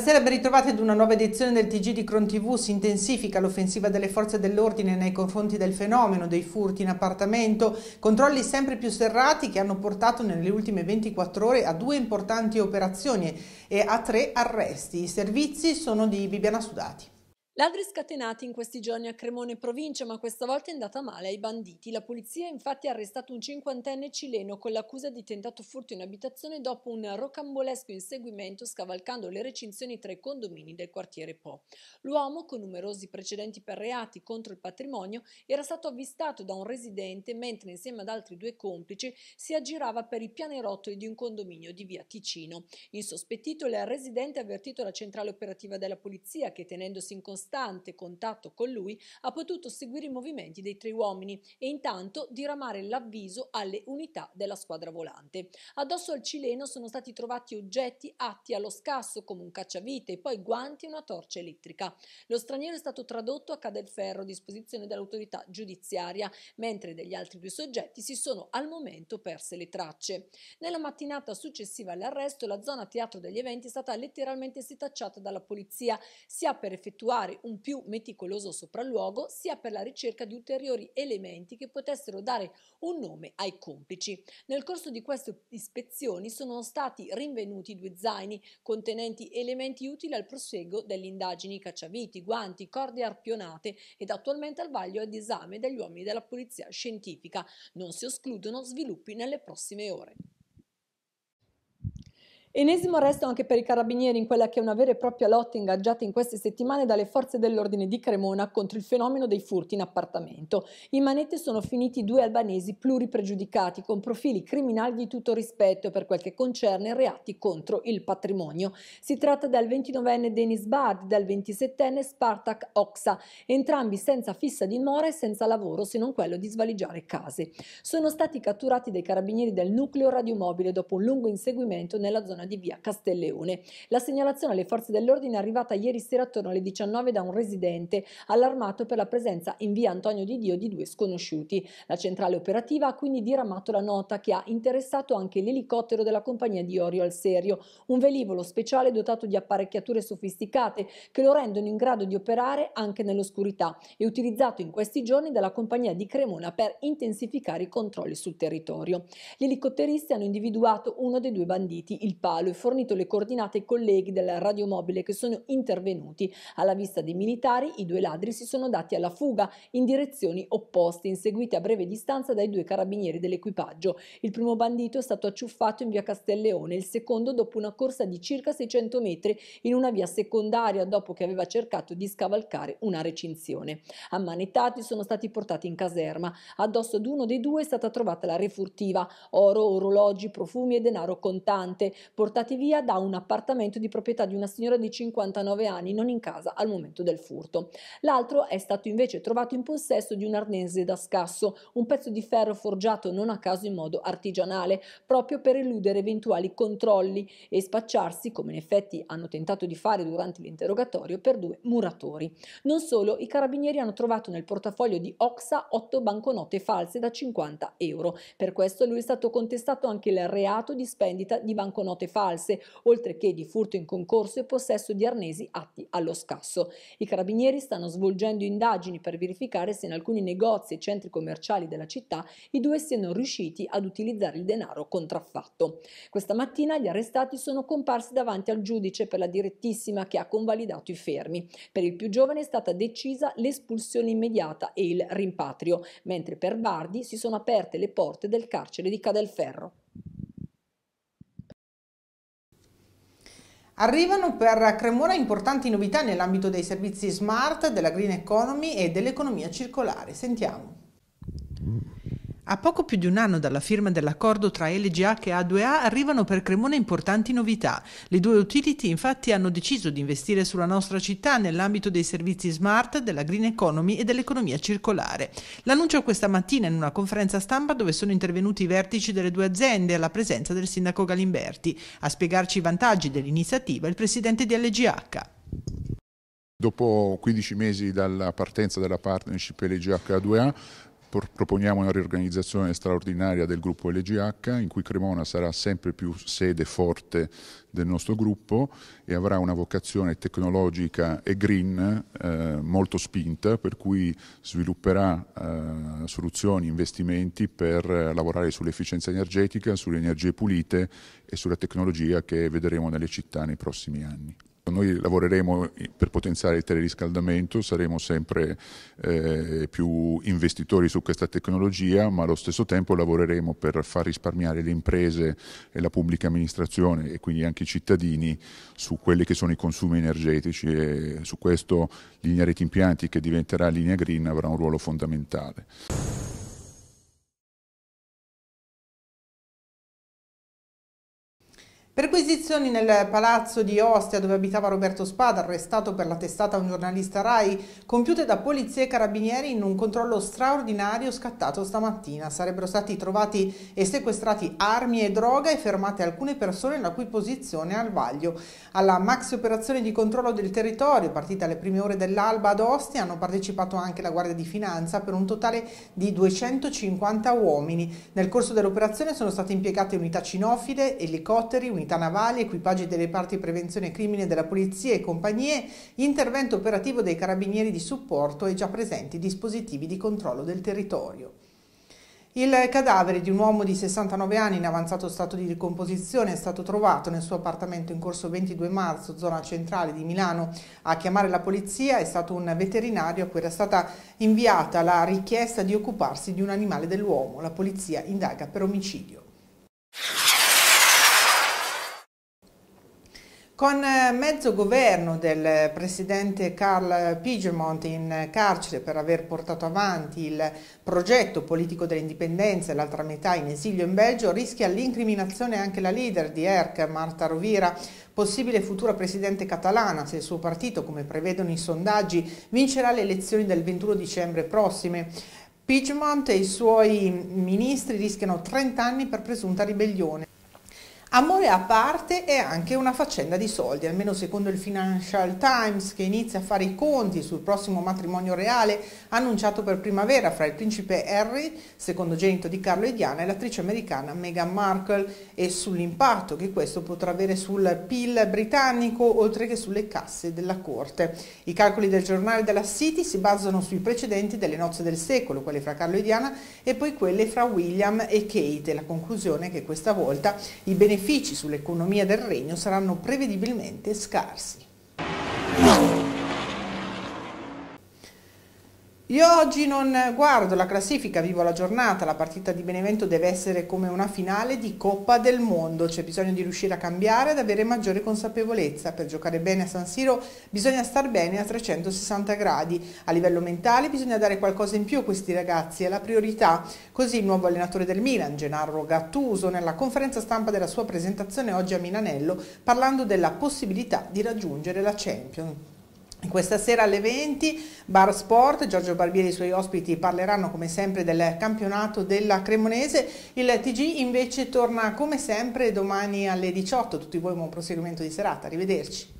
Buonasera, ben ritrovati ad una nuova edizione del TG di Cron TV. Si intensifica l'offensiva delle forze dell'ordine nei confronti del fenomeno dei furti in appartamento, controlli sempre più serrati che hanno portato nelle ultime 24 ore a due importanti operazioni e a tre arresti. I servizi sono di Bibiana Sudati. Ladri scatenati in questi giorni a Cremone provincia, ma questa volta è andata male ai banditi. La polizia ha infatti arrestato un cinquantenne cileno con l'accusa di tentato furto in abitazione dopo un rocambolesco inseguimento scavalcando le recinzioni tra i condomini del quartiere Po. L'uomo, con numerosi precedenti per reati contro il patrimonio, era stato avvistato da un residente mentre insieme ad altri due complici si aggirava per i pianerottoli di un condominio di via Ticino. Insospettito, il residente ha avvertito la centrale operativa della polizia che tenendosi in considerazione costante contatto con lui, ha potuto seguire i movimenti dei tre uomini e intanto diramare l'avviso alle unità della squadra volante. Addosso al cileno sono stati trovati oggetti atti allo scasso come un cacciavite, e poi guanti e una torcia elettrica. Lo straniero è stato tradotto a Cadelferro a disposizione dell'autorità giudiziaria, mentre degli altri due soggetti si sono al momento perse le tracce. Nella mattinata successiva all'arresto, la zona teatro degli eventi è stata letteralmente setacciata dalla polizia, sia per effettuare effettuare un più meticoloso sopralluogo sia per la ricerca di ulteriori elementi che potessero dare un nome ai complici. Nel corso di queste ispezioni sono stati rinvenuti due zaini contenenti elementi utili al proseguo delle indagini cacciaviti, guanti, corde arpionate ed attualmente al vaglio ed esame degli uomini della polizia scientifica. Non si escludono sviluppi nelle prossime ore. Enesimo arresto anche per i carabinieri in quella che è una vera e propria lotta ingaggiata in queste settimane dalle forze dell'ordine di Cremona contro il fenomeno dei furti in appartamento. In manette sono finiti due albanesi pluripregiudicati con profili criminali di tutto rispetto per quel che concerne reati contro il patrimonio. Si tratta del 29enne Denis Bard e del 27enne Spartak Oxa, entrambi senza fissa dimora e senza lavoro se non quello di svaligiare case. Sono stati catturati dai carabinieri del nucleo radiomobile dopo un lungo inseguimento nella zona zona di via Castelleone. La segnalazione alle forze dell'ordine è arrivata ieri sera attorno alle 19 da un residente allarmato per la presenza in via Antonio di Dio di due sconosciuti. La centrale operativa ha quindi diramato la nota che ha interessato anche l'elicottero della compagnia di Orio al Serio, un velivolo speciale dotato di apparecchiature sofisticate che lo rendono in grado di operare anche nell'oscurità e utilizzato in questi giorni dalla compagnia di Cremona per intensificare i controlli sul territorio. Gli elicotteristi hanno individuato uno dei due banditi, il padre palo e fornito le coordinate ai colleghi della radiomobile che sono intervenuti. Alla vista dei militari, i due ladri si sono dati alla fuga in direzioni opposte, inseguiti a breve distanza dai due carabinieri dell'equipaggio. Il primo bandito è stato acciuffato in via Castelleone, il secondo dopo una corsa di circa 600 metri in una via secondaria dopo che aveva cercato di scavalcare una recinzione. Ammanettati sono stati portati in caserma. Addosso ad uno dei due è stata trovata la refurtiva, oro, orologi, profumi e denaro contante portati via da un appartamento di proprietà di una signora di 59 anni non in casa al momento del furto. L'altro è stato invece trovato in possesso di un arnese da scasso, un pezzo di ferro forgiato non a caso in modo artigianale, proprio per eludere eventuali controlli e spacciarsi, come in effetti hanno tentato di fare durante l'interrogatorio, per due muratori. Non solo, i carabinieri hanno trovato nel portafoglio di Oxa otto banconote false da 50 euro. Per questo lui è stato contestato anche il reato di spendita di banconote false, oltre che di furto in concorso e possesso di arnesi atti allo scasso. I carabinieri stanno svolgendo indagini per verificare se in alcuni negozi e centri commerciali della città i due siano riusciti ad utilizzare il denaro contraffatto. Questa mattina gli arrestati sono comparsi davanti al giudice per la direttissima che ha convalidato i fermi. Per il più giovane è stata decisa l'espulsione immediata e il rimpatrio, mentre per Bardi si sono aperte le porte del carcere di Cadelferro. Arrivano per Cremona importanti novità nell'ambito dei servizi smart, della green economy e dell'economia circolare. Sentiamo. A poco più di un anno dalla firma dell'accordo tra LGH e A2A arrivano per Cremona importanti novità. Le due utility infatti hanno deciso di investire sulla nostra città nell'ambito dei servizi smart, della green economy e dell'economia circolare. L'annuncio questa mattina in una conferenza stampa dove sono intervenuti i vertici delle due aziende alla presenza del sindaco Galimberti. A spiegarci i vantaggi dell'iniziativa il presidente di LGH. Dopo 15 mesi dalla partenza della partnership LGH A2A proponiamo una riorganizzazione straordinaria del gruppo LGH in cui Cremona sarà sempre più sede forte del nostro gruppo e avrà una vocazione tecnologica e green eh, molto spinta per cui svilupperà eh, soluzioni, investimenti per lavorare sull'efficienza energetica, sulle energie pulite e sulla tecnologia che vedremo nelle città nei prossimi anni. Certo, noi lavoreremo per potenziare il teleriscaldamento, saremo sempre eh, più investitori su questa tecnologia, ma allo stesso tempo lavoreremo per far risparmiare le imprese e la pubblica amministrazione e quindi anche i cittadini su quelli che sono i consumi energetici e su questo linea reti impianti che diventerà linea green avrà un ruolo fondamentale. Perquisizioni nel palazzo di Ostia dove abitava Roberto Spada, arrestato per la testata un giornalista RAI, compiute da polizia e carabinieri in un controllo straordinario scattato stamattina. Sarebbero stati trovati e sequestrati armi e droga e fermate alcune persone la cui posizione è al vaglio. Alla maxi operazione di controllo del territorio, partita alle prime ore dell'alba ad Ostia, hanno partecipato anche la Guardia di Finanza per un totale di 250 uomini. Nel corso dell'operazione sono state impiegate unità cinofile, elicotteri, unità unità navali, equipaggi dei reparti prevenzione e crimine della polizia e compagnie, intervento operativo dei carabinieri di supporto e già presenti dispositivi di controllo del territorio. Il cadavere di un uomo di 69 anni in avanzato stato di decomposizione è stato trovato nel suo appartamento in corso 22 marzo, zona centrale di Milano. A chiamare la polizia è stato un veterinario a cui era stata inviata la richiesta di occuparsi di un animale dell'uomo. La polizia indaga per omicidio. Con eh, mezzo governo del presidente Carl Pigemont in carcere per aver portato avanti il progetto politico dell'indipendenza e l'altra metà in esilio in Belgio, rischia l'incriminazione anche la leader di ERC, Marta Rovira, possibile futura presidente catalana se il suo partito, come prevedono i sondaggi, vincerà le elezioni del 21 dicembre prossime. Pigemont e i suoi ministri rischiano 30 anni per presunta ribellione. Amore a parte è anche una faccenda di soldi, almeno secondo il Financial Times che inizia a fare i conti sul prossimo matrimonio reale annunciato per primavera fra il principe Harry, secondogenito di Carlo e Diana, e l'attrice americana Meghan Markle e sull'impatto che questo potrà avere sul PIL britannico oltre che sulle casse della corte. I calcoli del giornale della City si basano sui precedenti delle nozze del secolo, quelle fra Carlo e Diana e poi quelle fra William e Kate, la conclusione è che questa volta i benefici benefici sull'economia del regno saranno prevedibilmente scarsi. Io oggi non guardo la classifica, vivo la giornata, la partita di Benevento deve essere come una finale di Coppa del Mondo, c'è bisogno di riuscire a cambiare, ad avere maggiore consapevolezza, per giocare bene a San Siro bisogna star bene a 360 gradi, a livello mentale bisogna dare qualcosa in più a questi ragazzi, è la priorità, così il nuovo allenatore del Milan, Gennaro Gattuso, nella conferenza stampa della sua presentazione oggi a Milanello, parlando della possibilità di raggiungere la Champions. Questa sera alle 20 Bar Sport, Giorgio Barbieri e i suoi ospiti parleranno come sempre del campionato della Cremonese, il TG invece torna come sempre domani alle 18, tutti voi buon proseguimento di serata, arrivederci.